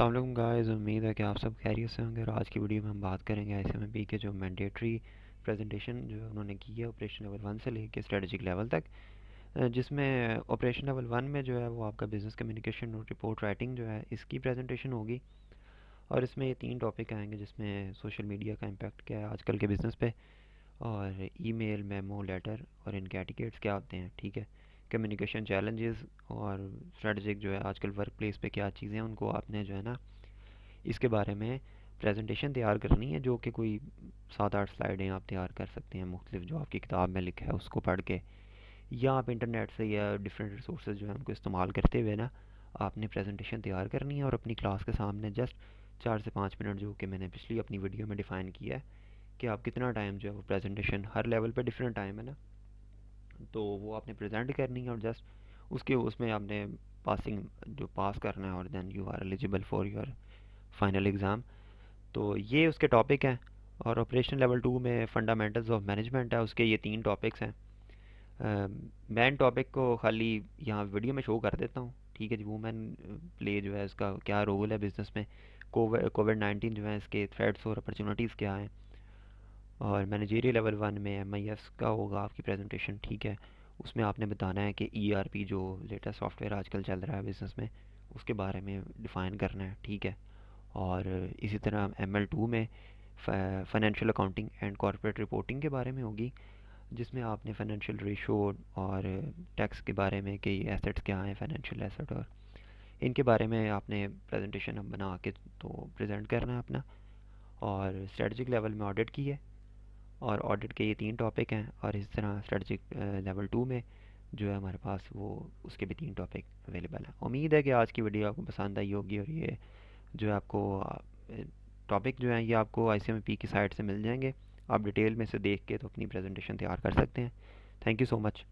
Aslam guys उम्मीद है कि आप सब खैरियत से होंगे और आज की वीडियो में हम बात करेंगे आई में पी के जो मैंडेटरी प्रेजेंटेशन जो उन्होंने की है ऑपरेशन लेवल वन से लेके स्ट्रेटजिक लेवल तक जिसमें ऑपरेशन लेवल वन में जो है वो आपका बिज़नेस कम्युनिकेशन और रिपोर्ट राइटिंग जो है इसकी प्रेजेंटेशन होगी और इसमें ये तीन टॉपिक आएंगे जिसमें सोशल मीडिया का इम्पेक्ट क्या है आजकल के बिज़नेस पे और ई मेल मेमो लेटर और इनके एटिकेट्स क्या होते हैं ठीक है कम्युनिकेशन चैलेंजेस और स्ट्रेटजिक जो है आजकल वर्क प्लेस पर क्या चीज़ें हैं उनको आपने जो है ना इसके बारे में प्रेजेंटेशन तैयार करनी है जो कि कोई सात आठ स्लाइडें आप तैयार कर सकते हैं मुख्तलिफ जो आपकी किताब में लिखा है उसको पढ़ के या आप इंटरनेट से या डिफरेंट रिसोर्स जो है उनको इस्तेमाल करते हुए ना आपने प्रेजेंटेशन तैयार करनी है और अपनी क्लास के सामने जस्ट चार से पाँच मिनट जो कि मैंने पिछली अपनी वीडियो में डिफ़ाइन किया है कि आप कितना टाइम जो है वो प्रेजेंटेशन हर लेवल पे डिफरेंट टाइम है ना तो वो आपने प्रेजेंट करनी है और जस्ट उसके उसमें आपने पासिंग जो पास करना है और then you are eligible for your final exam तो ये उसके टॉपिक हैं और ऑपरेशन लेवल टू में फंडामेंटल्स ऑफ मैनेजमेंट है उसके ये तीन टॉपिक्स हैं मैन टॉपिक को खाली यहाँ वीडियो में शो कर देता हूँ ठीक है जी वूमेन प्ले जो है उसका क्या रोल है बिज़नेस में कोविड कोविड नाइन्टीन जो है इसके थ्रेड्स और अपॉर्चुनिटीज़ क्या हैं और मैनेजेरियल लेवल वन में एम आई एस का होगा आपकी प्रेजेंटेशन ठीक है उसमें आपने बताना है कि ई आर पी जो लेटेस्ट सॉफ्टवेयर आजकल चल रहा है बिज़नेस में उसके बारे में डिफ़ाइन करना है ठीक है और इसी तरह एम एल टू में financial accounting and corporate reporting के बारे में होगी जिसमें आपने फाइनेंशियल रेशो और टैक्स के बारे में कि एसेट्स क्या हैं फाइनेंशियल एसेट और इनके बारे में आपने प्रेजेंटेशन बना के तो प्रेजेंट करना है अपना और स्ट्रेटजिक लेवल में ऑडिट की है और ऑडिट के ये तीन टॉपिक हैं और इस तरह स्ट्रेटजिक लेवल टू में जो है हमारे पास वो उसके भी तीन टॉपिक अवेलेबल हैं उम्मीद है कि आज की वीडियो आपको पसंद आई होगी और ये जो है आपको टॉपिक जो है ये आपको आई सी की साइट से मिल जाएंगे आप डिटेल में से देख के तो अपनी प्रेजेंटेशन तैयार कर सकते हैं थैंक यू सो मच